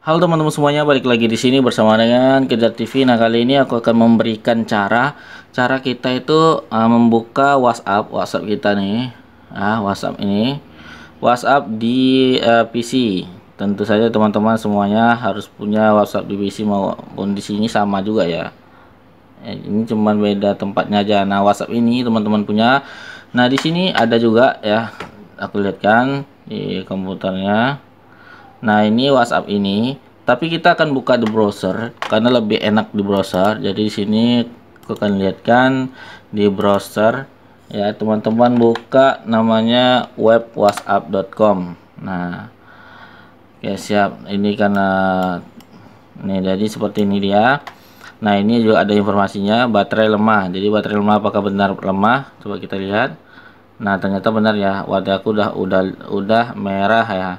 Halo teman-teman semuanya, balik lagi di sini bersama dengan Kejar TV. Nah, kali ini aku akan memberikan cara cara kita itu uh, membuka WhatsApp, WhatsApp kita nih. Ah, WhatsApp ini. WhatsApp di uh, eh, PC. Tentu saja teman-teman semuanya harus punya WhatsApp di PC maupun di sini sama juga ya. Eh, ini cuman beda tempatnya aja. Nah, WhatsApp ini teman-teman punya. Nah, di sini ada juga ya. Aku lihatkan di komputernya nah ini WhatsApp ini tapi kita akan buka di browser karena lebih enak di browser jadi di sini akan lihatkan di browser ya teman-teman buka namanya web whatsapp.com nah oke siap ini karena ini jadi seperti ini dia nah ini juga ada informasinya baterai lemah jadi baterai lemah apakah benar lemah coba kita lihat nah ternyata benar ya wadahku udah udah udah merah ya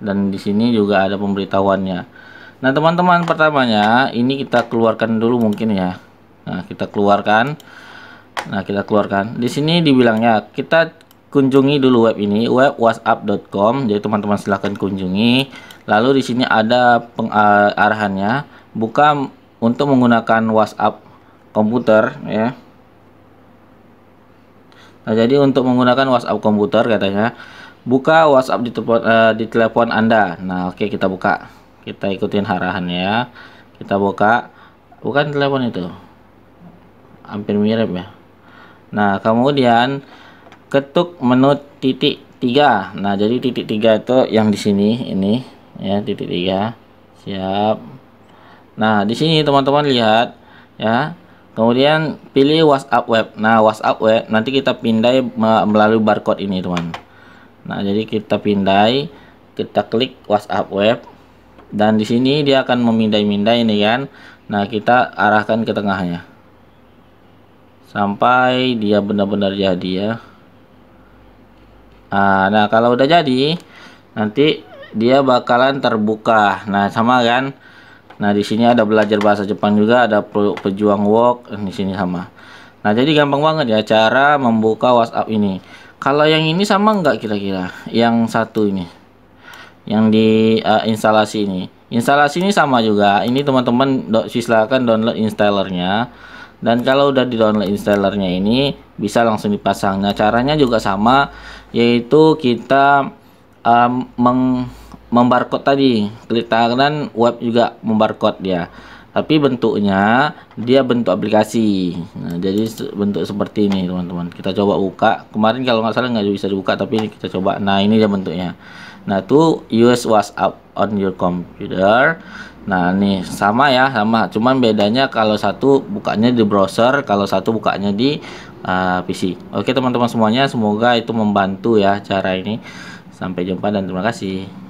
dan di sini juga ada pemberitahuannya nah teman-teman pertamanya ini kita keluarkan dulu mungkin ya nah kita keluarkan nah kita keluarkan di sini dibilangnya kita kunjungi dulu web ini web whatsapp.com jadi teman-teman silahkan kunjungi lalu di sini ada pengarahannya eh, buka untuk menggunakan whatsapp komputer ya nah jadi untuk menggunakan whatsapp komputer katanya buka WhatsApp di telepon uh, di telepon Anda. Nah, oke okay, kita buka. Kita ikutin ya. Kita buka. Bukan telepon itu. Hampir mirip ya. Nah, kemudian ketuk menu titik tiga. Nah, jadi titik tiga itu yang di sini ini ya titik tiga. Siap. Nah, di sini teman-teman lihat ya. Kemudian pilih WhatsApp web. Nah, WhatsApp web nanti kita pindai melalui barcode ini, teman. Nah, jadi kita pindai, kita klik WhatsApp web dan di sini dia akan memindai-mindai ini kan. Nah, kita arahkan ke tengahnya. Sampai dia benar-benar jadi ya. Nah, nah, kalau udah jadi nanti dia bakalan terbuka. Nah, sama kan? Nah, di sini ada belajar bahasa Jepang juga, ada pejuang walk di sini sama. Nah, jadi gampang banget ya cara membuka WhatsApp ini. Kalau yang ini sama nggak kira-kira? Yang satu ini, yang di uh, instalasi ini. Instalasi ini sama juga. Ini teman-teman do silakan download installernya. Dan kalau udah di download installernya ini bisa langsung dipasang. Nah, caranya juga sama, yaitu kita um, meng membarcode tadi. Klik tangan web juga membarcode dia. Ya tapi bentuknya dia bentuk aplikasi nah, jadi bentuk seperti ini teman-teman kita coba buka kemarin kalau nggak salah nggak bisa dibuka tapi ini kita coba nah ini dia bentuknya nah tuh use WhatsApp on your computer nah nih sama ya sama cuman bedanya kalau satu bukanya di browser kalau satu bukanya di uh, ah, PC oke teman-teman semuanya semoga itu membantu ya cara ini sampai jumpa dan terima kasih